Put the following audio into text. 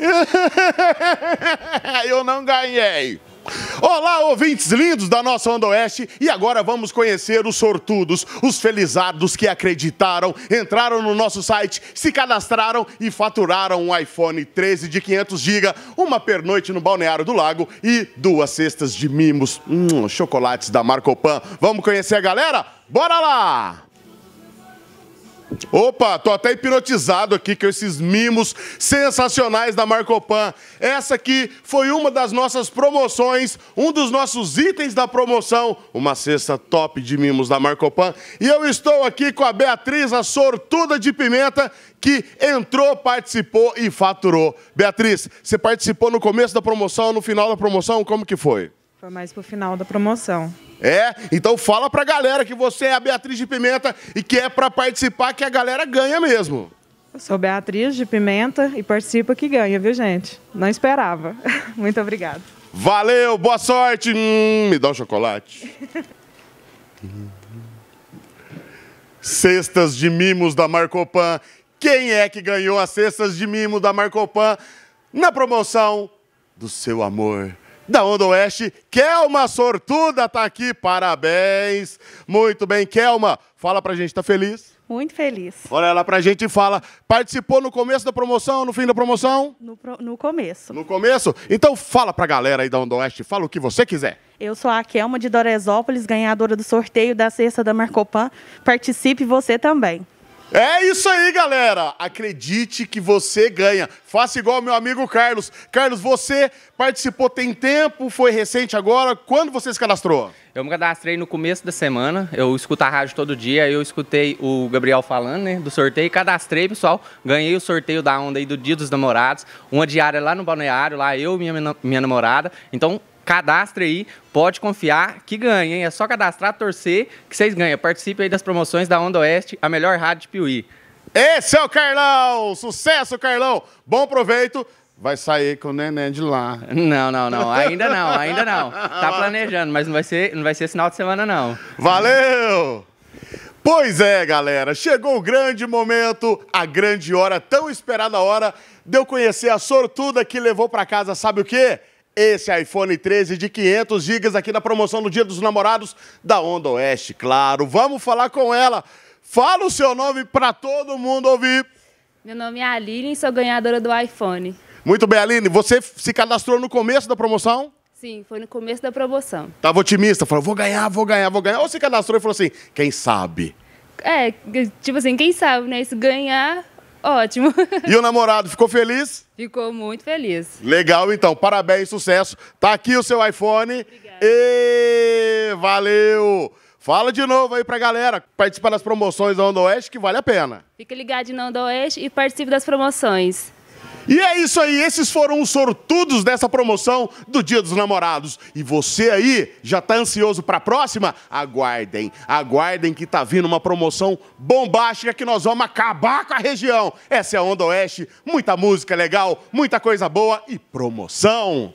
Eu não ganhei. Olá, ouvintes lindos da nossa Onda Oeste, e agora vamos conhecer os sortudos, os felizardos que acreditaram, entraram no nosso site, se cadastraram e faturaram um iPhone 13 de 500 GB, uma pernoite no Balneário do Lago e duas cestas de mimos, hum, chocolates da Marcopan. Vamos conhecer a galera? Bora lá! Opa, tô até hipnotizado aqui com esses mimos sensacionais da Marcopan. Essa aqui foi uma das nossas promoções, um dos nossos itens da promoção, uma cesta top de mimos da Marcopan. E eu estou aqui com a Beatriz, a sortuda de pimenta, que entrou, participou e faturou. Beatriz, você participou no começo da promoção, no final da promoção, como que foi? Foi mais pro final da promoção. É? Então fala pra galera que você é a Beatriz de Pimenta e que é pra participar que a galera ganha mesmo. Eu sou Beatriz de Pimenta e participa que ganha, viu, gente? Não esperava. Muito obrigada. Valeu, boa sorte! Hum, me dá um chocolate. cestas de mimos da Marcopan. Quem é que ganhou as cestas de mimo da Marcopan na promoção do seu amor? da Onda Oeste. Kelma Sortuda tá aqui, parabéns. Muito bem, Kelma, fala pra gente, tá feliz? Muito feliz. Olha lá pra gente e fala, participou no começo da promoção, no fim da promoção? No, pro, no começo. No começo? Então fala pra galera aí da Onda Oeste, fala o que você quiser. Eu sou a Kelma de Doresópolis, ganhadora do sorteio da cesta da Marcopan. Participe você também. É isso aí, galera. Acredite que você ganha. Faça igual meu amigo Carlos. Carlos, você participou tem tempo, foi recente agora. Quando você se cadastrou? Eu me cadastrei no começo da semana. Eu escuto a rádio todo dia. Eu escutei o Gabriel falando, né, do sorteio. Cadastrei, pessoal. Ganhei o sorteio da onda aí do Dia dos Namorados. Uma diária lá no balneário, lá eu e minha, minha namorada. Então, cadastre aí, pode confiar que ganha, hein? É só cadastrar, torcer que vocês ganham. Participe aí das promoções da Onda Oeste, a melhor rádio de Piuí. Esse é o Carlão! Sucesso, Carlão! Bom proveito! Vai sair com o neném de lá. Não, não, não. Ainda não, ainda não. Tá planejando, mas não vai ser, não vai ser sinal de semana, não. Valeu! Pois é, galera, chegou o grande momento, a grande hora, tão esperada hora de eu conhecer a sortuda que levou para casa, sabe o quê? Esse iPhone 13 de 500 GB aqui na promoção do Dia dos Namorados da Onda Oeste, claro. Vamos falar com ela. Fala o seu nome para todo mundo ouvir. Meu nome é Aline sou ganhadora do iPhone. Muito bem, Aline. Você se cadastrou no começo da promoção? Sim, foi no começo da promoção. Tava otimista, falou, vou ganhar, vou ganhar, vou ganhar. Ou se cadastrou e falou assim, quem sabe? É, tipo assim, quem sabe, né? Se ganhar, Ótimo. E o namorado ficou feliz? Ficou muito feliz. Legal, então. Parabéns, sucesso. Tá aqui o seu iPhone. Obrigada. E valeu! Fala de novo aí pra galera, Participa das promoções da Onda Oeste, que vale a pena. Fica ligado na Onda Oeste e participe das promoções. E é isso aí, esses foram os sortudos dessa promoção do Dia dos Namorados. E você aí, já está ansioso para a próxima? Aguardem, aguardem que tá vindo uma promoção bombástica que nós vamos acabar com a região. Essa é a Onda Oeste, muita música legal, muita coisa boa e promoção.